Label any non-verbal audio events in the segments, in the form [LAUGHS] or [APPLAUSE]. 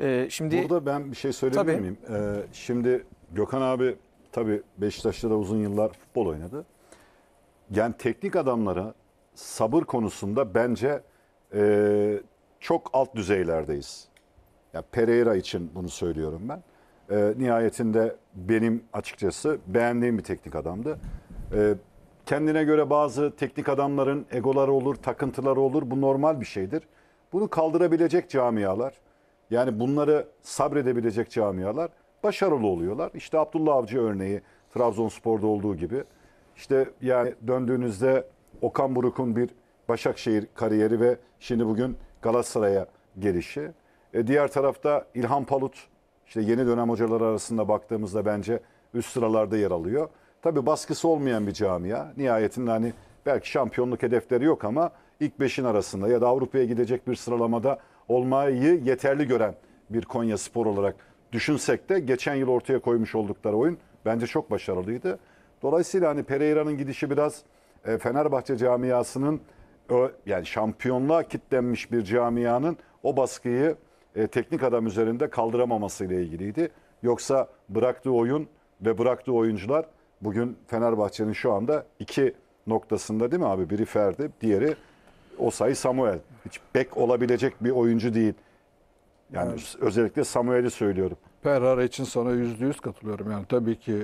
Ee, şimdi Burada ben bir şey söyleyebilir tabii. miyim? Ee, şimdi Gökhan abi tabii Beşiktaş'ta da uzun yıllar futbol oynadı. Yani teknik adamlara sabır konusunda bence e, çok alt düzeylerdeyiz. Yani Pereira için bunu söylüyorum ben. E, nihayetinde benim açıkçası beğendiğim bir teknik adamdı. E, kendine göre bazı teknik adamların egoları olur, takıntıları olur. Bu normal bir şeydir. Bunu kaldırabilecek camialar yani bunları sabredebilecek camialar başarılı oluyorlar. İşte Abdullah Avcı örneği Trabzonspor'da olduğu gibi. İşte yani döndüğünüzde Okan Buruk'un bir Başakşehir kariyeri ve şimdi bugün Galatasaray'a gelişi. E diğer tarafta İlhan Palut işte yeni dönem hocaları arasında baktığımızda bence üst sıralarda yer alıyor. Tabi baskısı olmayan bir camia. Nihayetinde hani belki şampiyonluk hedefleri yok ama ilk beşin arasında ya da Avrupa'ya gidecek bir sıralamada olmayı yeterli gören bir Konya Spor olarak düşünsek de geçen yıl ortaya koymuş oldukları oyun bence çok başarılıydı. Dolayısıyla hani Pereira'nın gidişi biraz e, Fenerbahçe camiasının yani şampiyonluğa kitlenmiş bir camianın o baskıyı e, teknik adam üzerinde kaldıramaması ile ilgiliydi. Yoksa bıraktığı oyun ve bıraktığı oyuncular bugün Fenerbahçe'nin şu anda iki noktasında değil mi abi? Biri Ferdi, diğeri o Osay Samuel. Hiç bek olabilecek bir oyuncu değil. Yani evet. özellikle Samuel'i söylüyorum. Ferrara için sana yüzde yüz katılıyorum. Yani tabii ki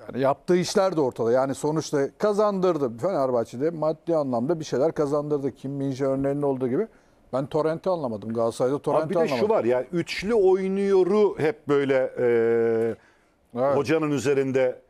yani yaptığı işler de ortada. Yani sonuçta kazandırdı. Fenerbahçe'de maddi anlamda bir şeyler kazandırdı. Kim Minje örneğinin olduğu gibi. Ben Torrent'i anlamadım. Galatasaray'da Torrent'i anlamadım. Bir de şu var yani üçlü oynuyoru hep böyle e, evet. hocanın üzerinde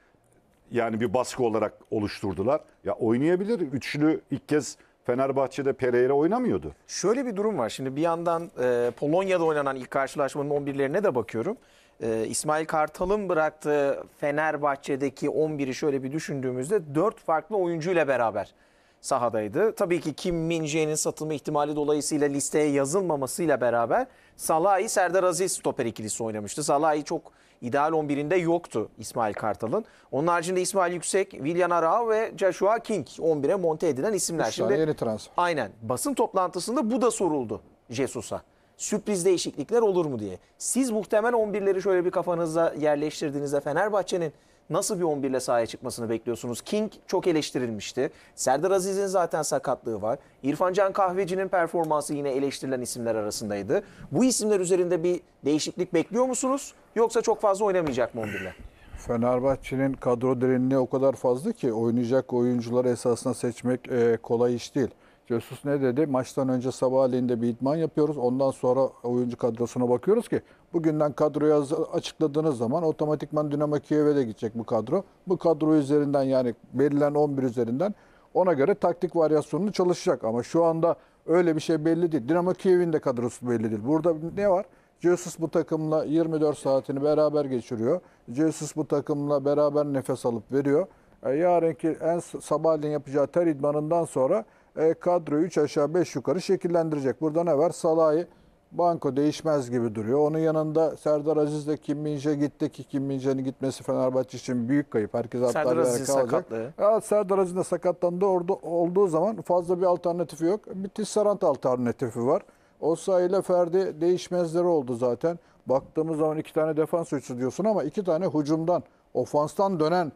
yani bir baskı olarak oluşturdular. Ya oynayabilir. Üçlü ilk kez Fenerbahçe'de Pereira oynamıyordu. Şöyle bir durum var. Şimdi bir yandan e, Polonya'da oynanan ilk karşılaşmanın 11'lerine de bakıyorum. E, İsmail Kartal'ın bıraktığı Fenerbahçe'deki 11'i şöyle bir düşündüğümüzde 4 farklı oyuncuyla beraber sahadaydı. Tabii ki Kim min satılma ihtimali dolayısıyla listeye yazılmamasıyla beraber Salahi, Serdar Aziz stoper ikilisi oynamıştı. Salahi çok ideal 11'inde yoktu İsmail Kartal'ın. Onun haricinde İsmail Yüksek, Willian Arao ve Joshua King 11'e monte edilen isimler. Üç Şimdi yeni transfer. Aynen. Basın toplantısında bu da soruldu Jesus'a. Sürpriz değişiklikler olur mu diye. Siz muhtemel 11'leri şöyle bir kafanıza yerleştirdiğinizde Fenerbahçe'nin nasıl bir 11 ile sahaya çıkmasını bekliyorsunuz? King çok eleştirilmişti. Serdar Aziz'in zaten sakatlığı var. İrfan Can Kahveci'nin performansı yine eleştirilen isimler arasındaydı. Bu isimler üzerinde bir değişiklik bekliyor musunuz? Yoksa çok fazla oynamayacak mı 11'le? Fenerbahçe'nin kadro derinliği o kadar fazla ki oynayacak oyuncuları esasına seçmek e, kolay iş değil. Jesus ne dedi? Maçtan önce sabahleyin de bir idman yapıyoruz. Ondan sonra oyuncu kadrosuna bakıyoruz ki bugünden kadroyu açıkladığınız zaman otomatikman Dinamo Kiev'e de gidecek bu kadro. Bu kadro üzerinden yani belirlen 11 üzerinden ona göre taktik varyasyonunu çalışacak. Ama şu anda öyle bir şey belli değil. Dinamo Kiev'in de kadrosu belli değil. Burada ne var? Jesus bu takımla 24 saatini beraber geçiriyor. Jesus bu takımla beraber nefes alıp veriyor. E, yarınki en sabahleyin yapacağı ter idmanından sonra e, kadroyu 3 aşağı 5 yukarı şekillendirecek. Burada ne var? Salah'ı banko değişmez gibi duruyor. Onun yanında Serdar Aziz de Kim Minje gitti ki Kim Minje'nin gitmesi Fenerbahçe için büyük kayıp. Herkes Serdar Aziz sakatlığı. Evet, Serdar Aziz de sakatlandı. Orada olduğu zaman fazla bir alternatifi yok. Bir Tisserant alternatifi var. O sayıyla Ferdi değişmezleri oldu zaten. Baktığımız zaman iki tane defans üçlü diyorsun ama iki tane hücumdan, ofanstan dönen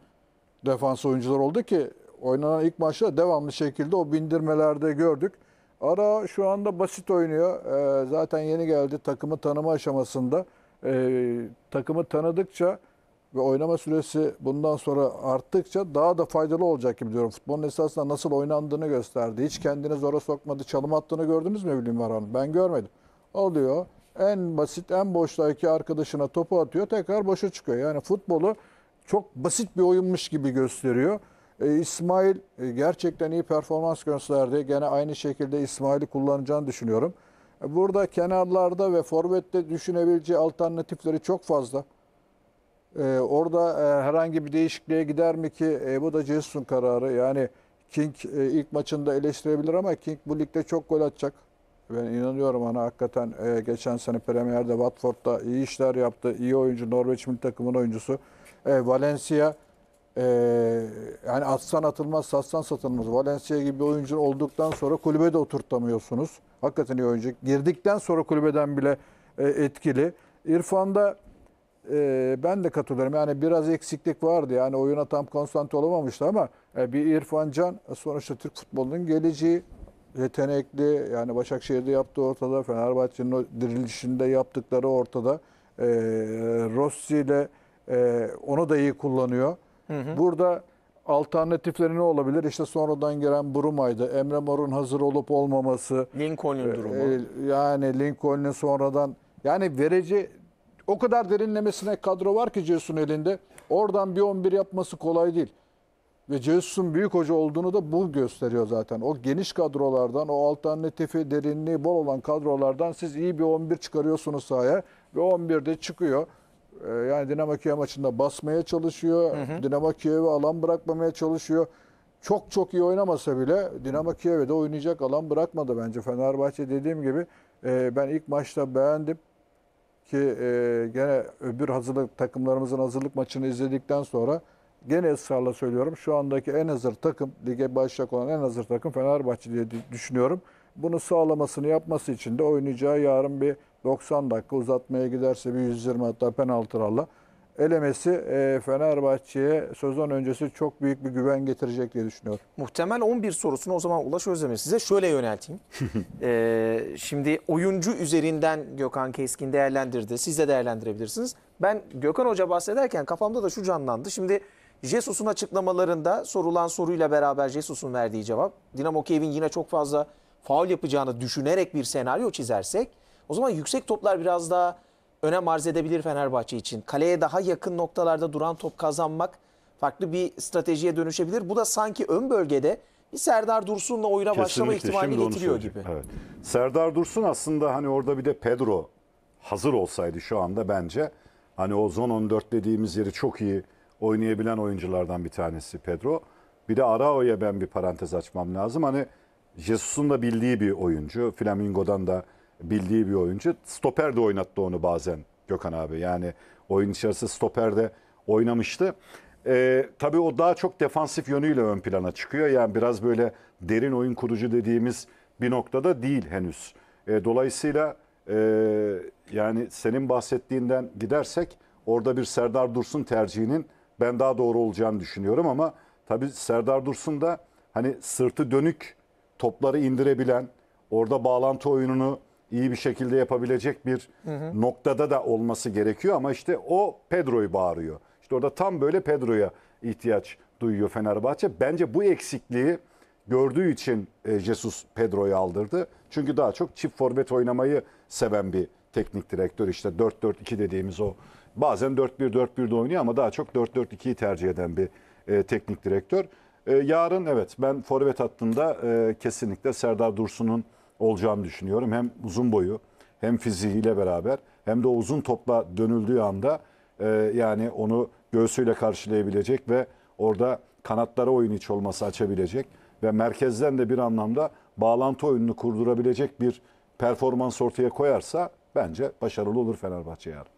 defans oyuncular oldu ki oynanan ilk maçta devamlı şekilde o bindirmelerde gördük. Ara şu anda basit oynuyor. Ee, zaten yeni geldi takımı tanıma aşamasında. Ee, takımı tanıdıkça ve oynama süresi bundan sonra arttıkça daha da faydalı olacak gibi diyorum. Futbolun esasında nasıl oynandığını gösterdi. Hiç kendini zora sokmadı. Çalım attığını gördünüz mü Hülim Varhan? Ben görmedim. Alıyor. En basit, en boştaki arkadaşına topu atıyor. Tekrar boşa çıkıyor. Yani futbolu çok basit bir oyunmuş gibi gösteriyor. E, İsmail e, gerçekten iyi performans gösterdi. Gene aynı şekilde İsmail'i kullanacağını düşünüyorum. E, burada kenarlarda ve forvette düşünebileceği alternatifleri çok fazla. Ee, orada e, herhangi bir değişikliğe gider mi ki e, bu da Jason kararı. Yani King e, ilk maçında eleştirebilir ama King bu ligde çok gol atacak. Ben inanıyorum ona hakikaten e, geçen sene Premier'de Watford'da iyi işler yaptı. İyi oyuncu Norveç milli takımın oyuncusu. E, Valencia e, yani atsan atılmaz satsan satılmaz. Valencia gibi bir oyuncu olduktan sonra kulübe de oturtamıyorsunuz. Hakikaten iyi oyuncu. Girdikten sonra kulübeden bile e, etkili. İrfan'da e, ben de katılıyorum. Yani biraz eksiklik vardı. Yani oyuna tam konstant olamamıştı ama e, bir İrfan Can e, sonuçta Türk futbolunun geleceği yetenekli. Yani Başakşehir'de yaptığı ortada, Fenerbahçe'nin dirilişinde yaptıkları ortada. E, Rossi ile e, onu da iyi kullanıyor. Hı hı. Burada alternatifleri ne olabilir? İşte sonradan gelen Brumay'da Emre Mor'un hazır olup olmaması. Lincoln'un ee, durumu. E, yani Lincoln'un sonradan yani verici o kadar derinlemesine kadro var ki Ceyhun elinde. Oradan bir 11 yapması kolay değil. Ve Ceyhun büyük hoca olduğunu da bu gösteriyor zaten. O geniş kadrolardan, o alternatifi, derinliği bol olan kadrolardan siz iyi bir 11 çıkarıyorsunuz sahaya. Ve 11 de çıkıyor. Ee, yani Dinamo Kiev maçında basmaya çalışıyor. Hı hı. Dinamo Kiev'e alan bırakmamaya çalışıyor. Çok çok iyi oynamasa bile Dinamo Kiev'e de oynayacak alan bırakmadı bence. Fenerbahçe dediğim gibi e, ben ilk maçta beğendim ki e, gene öbür hazırlık takımlarımızın hazırlık maçını izledikten sonra gene ısrarla söylüyorum. Şu andaki en hazır takım, lige başlayacak olan en hazır takım Fenerbahçe diye düşünüyorum. Bunu sağlamasını yapması için de oynayacağı yarın bir 90 dakika uzatmaya giderse bir 120 hatta penaltılarla elemesi e, Fenerbahçe'ye sözden öncesi çok büyük bir güven getirecek diye düşünüyorum. Muhtemel 11 sorusunu o zaman Ulaş Özdemir size şöyle yönelteyim. ee, [LAUGHS] şimdi oyuncu üzerinden Gökhan Keskin değerlendirdi. Siz de değerlendirebilirsiniz. Ben Gökhan Hoca bahsederken kafamda da şu canlandı. Şimdi Jesus'un açıklamalarında sorulan soruyla beraber Jesus'un verdiği cevap. Dinamo Kiev'in yine çok fazla faul yapacağını düşünerek bir senaryo çizersek o zaman yüksek toplar biraz daha önem arz edebilir Fenerbahçe için. Kaleye daha yakın noktalarda duran top kazanmak farklı bir stratejiye dönüşebilir. Bu da sanki ön bölgede bir Serdar Dursun'la oyuna Kesinlikle. başlama ihtimalini getiriyor gibi. Evet. Serdar Dursun aslında hani orada bir de Pedro hazır olsaydı şu anda bence hani o zon 14 dediğimiz yeri çok iyi oynayabilen oyunculardan bir tanesi Pedro. Bir de Arao'ya ben bir parantez açmam lazım. Hani Jesus'un da bildiği bir oyuncu. Flamingo'dan da bildiği bir oyuncu. Stoper de oynattı onu bazen Gökhan abi. Yani oyun içerisinde stoper de oynamıştı. Ee, tabii o daha çok defansif yönüyle ön plana çıkıyor. Yani biraz böyle derin oyun kurucu dediğimiz bir noktada değil henüz. Ee, dolayısıyla e, yani senin bahsettiğinden gidersek orada bir Serdar Dursun tercihinin ben daha doğru olacağını düşünüyorum ama tabii Serdar Dursun da hani sırtı dönük topları indirebilen, orada bağlantı oyununu iyi bir şekilde yapabilecek bir hı hı. noktada da olması gerekiyor ama işte o Pedro'yu bağırıyor. İşte orada tam böyle Pedro'ya ihtiyaç duyuyor Fenerbahçe. Bence bu eksikliği gördüğü için e, Jesus Pedro'yu aldırdı. Çünkü daha çok çift forvet oynamayı seven bir teknik direktör işte 4-4-2 dediğimiz o. Bazen 4-1-4-1'de oynuyor ama daha çok 4-4-2'yi tercih eden bir e, teknik direktör. E, yarın evet ben forvet hattında e, kesinlikle Serdar Dursun'un olacağını düşünüyorum. Hem uzun boyu hem fiziğiyle beraber hem de uzun topla dönüldüğü anda e, yani onu göğsüyle karşılayabilecek ve orada kanatlara oyun iç olması açabilecek ve merkezden de bir anlamda bağlantı oyununu kurdurabilecek bir performans ortaya koyarsa bence başarılı olur Fenerbahçe yarın.